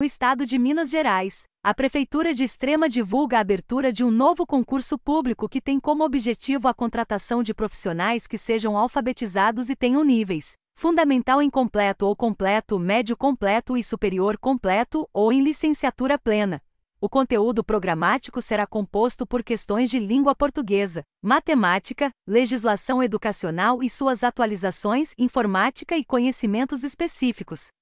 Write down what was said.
O Estado de Minas Gerais, a Prefeitura de Extrema divulga a abertura de um novo concurso público que tem como objetivo a contratação de profissionais que sejam alfabetizados e tenham níveis fundamental incompleto ou completo, médio completo e superior completo ou em licenciatura plena. O conteúdo programático será composto por questões de língua portuguesa, matemática, legislação educacional e suas atualizações, informática e conhecimentos específicos.